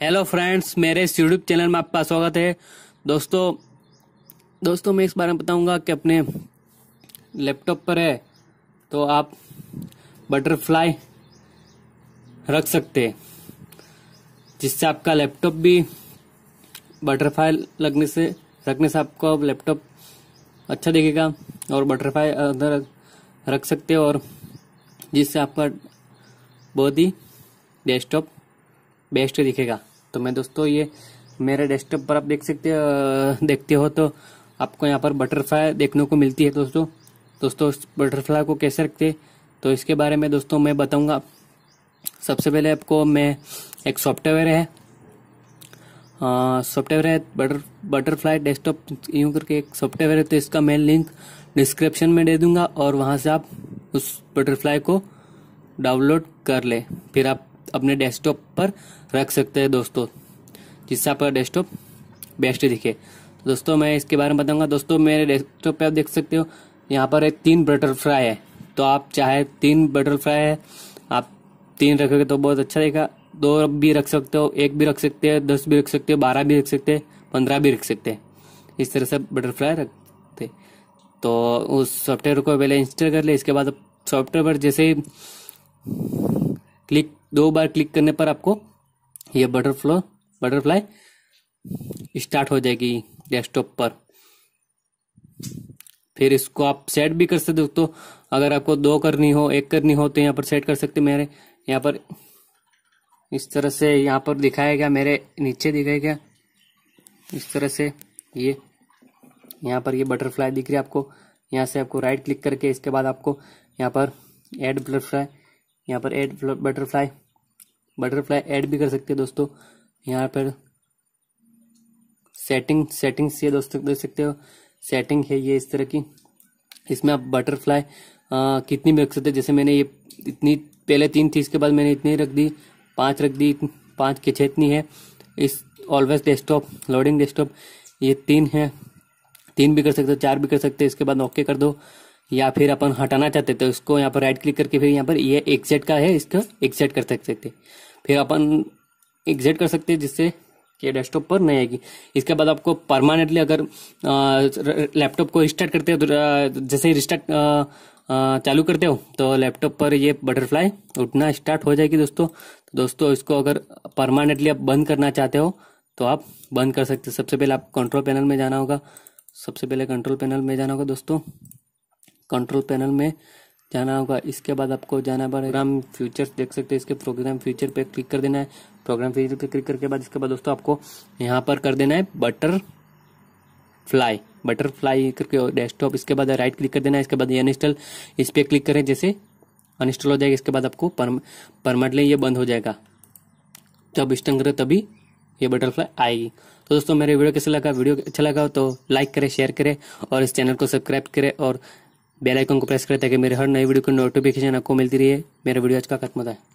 hello friends मेरे इस YouTube channel में आपका स्वागत है दोस्तों दोस्तों मैं इस बारे में बताऊंगा कि अपने लैपटॉप पर है तो आप बटरफ्लाई रख सकते हैं जिससे आपका लैपटॉप भी बटरफ्लाई लगने से रखने से आपका लैपटॉप अच्छा दिखेगा और बटरफ्लाई अंदर रख सकते हो और जिससे आपका बहुत ही डेस्कटॉप बेस्ट दिखेगा तो मैं दोस्तों ये मेरे डेस्कटॉप पर आप देख सकते देखते हो तो आपको यहाँ पर बटरफ्लाई देखने को मिलती है दोस्तों दोस्तों बटरफ्लाई को कैसे रखते तो इसके बारे में दोस्तों मैं बताऊँगा सबसे पहले आपको मैं एक सॉफ्टवेयर है सॉफ्टवेयर है बटर बटरफ्लाई डेस्कटॉप यूँ करके एक सॉफ्टवेयर है तो इसका मैं लिंक डिस्क्रिप्शन में दे दूंगा और वहाँ से आप उस बटरफ्लाई को डाउनलोड कर ले फिर आप अपने डेस्कटॉप पर रख सकते हैं दोस्तों जिससे आपका डेस्कटॉप बेस्ट दिखे तो दोस्तों मैं इसके बारे में बताऊंगा दोस्तों मेरे डेस्कटॉप पे आप देख सकते हो यहाँ पर एक तीन बटरफ्लाई है तो आप चाहे तीन बटरफ्लाई है आप तीन रखोगे तो बहुत अच्छा दिखेगा दो भी रख सकते हो एक भी रख सकते हैं दस भी रख सकते हो बारह भी रख सकते हैं पंद्रह भी रख सकते हैं इस तरह से बटरफ्लाई रखते तो उस सॉफ्टवेयर को पहले इंस्टॉल कर ले इसके बाद सॉफ्टवेयर पर जैसे ही क्लिक दो बार क्लिक करने पर आपको ये बटरफ्लो बटरफ्लाई स्टार्ट हो जाएगी डेस्कटॉप पर फिर इसको आप सेट भी कर सकते दोस्तों अगर आपको दो करनी हो एक करनी हो तो यहाँ पर सेट कर सकते मेरे यहाँ पर इस तरह से यहाँ पर दिखाया गया मेरे नीचे दिखाया गया इस तरह से ये यहाँ पर ये बटरफ्लाई दिख रही है आपको यहाँ से आपको राइट क्लिक करके इसके बाद आपको यहाँ पर एड बटरफ्लाई यहाँ पर एड बटरफ्लाई बटरफ्लाई ऐड भी कर सकते हैं दोस्तों यहाँ पर सेटिंग सेटिंग्स ये दोस्तों देख सकते हो सेटिंग है ये इस तरह की इसमें आप बटरफ्लाई कितनी भी रख सकते जैसे मैंने ये इतनी पहले तीन थी इसके बाद मैंने इतनी रख दी पांच रख दी पांच के छः इतनी है इस ऑलवेज डेस्कटॉप लोडिंग डेस्कटॉप ये तीन है तीन भी कर सकते हो चार भी कर सकते हैं इसके बाद ओके कर दो या फिर अपन हटाना चाहते तो इसको यहाँ पर राइट क्लिक करके फिर यहाँ पर ये एक्जेट का है इसका एग्जेट कर सकते फिर अपन एग्जेट कर सकते हैं जिससे कि डेस्कटॉप पर नहीं आएगी इसके बाद आपको परमानेंटली अगर लैपटॉप को रिस्टार्ट करते हो तो जैसे रिस्टार्ट चालू करते हो तो लैपटॉप पर ये बटरफ्लाई उठना स्टार्ट हो जाएगी दोस्तों तो दोस्तों इसको अगर परमानेंटली आप बंद करना चाहते हो तो आप बंद कर सकते हो सबसे पहले आप कंट्रोल पैनल में जाना होगा सबसे पहले कंट्रोल पैनल में जाना होगा दोस्तों कंट्रोल पैनल में जाना होगा इसके बाद आपको जाना पड़ेगा प्रोग्राम फ्यूचर्स देख सकते हैं इसके प्रोग्राम फ्यूचर पे क्लिक कर देना है प्रोग्राम फ्यूचर पे क्लिक करके बाद इसके बाद दोस्तों आपको यहाँ पर कर देना है बटर फ्लाई बटरफ्लाई करके डेस्कटॉप इसके बाद राइट क्लिक कर देना है इसके बाद ये अनइंस्टॉल इस पर क्लिक करें जैसे अनइंस्टॉल हो जाएगा इसके बाद आपको परमानेंटली ये बंद हो जाएगा जब इंस्टॉल करें तभी ये बटरफ्लाई आएगी तो दोस्तों मेरे वीडियो कैसे लगा वीडियो अच्छा लगा तो लाइक करें शेयर करें और इस चैनल को सब्सक्राइब करें और बेल आइकन को प्रेस करें ताकि मेरे हर नए वीडियो की नोटिफिकेशन आपको मिलती रहे मेरा वीडियो आज का खत्म होता है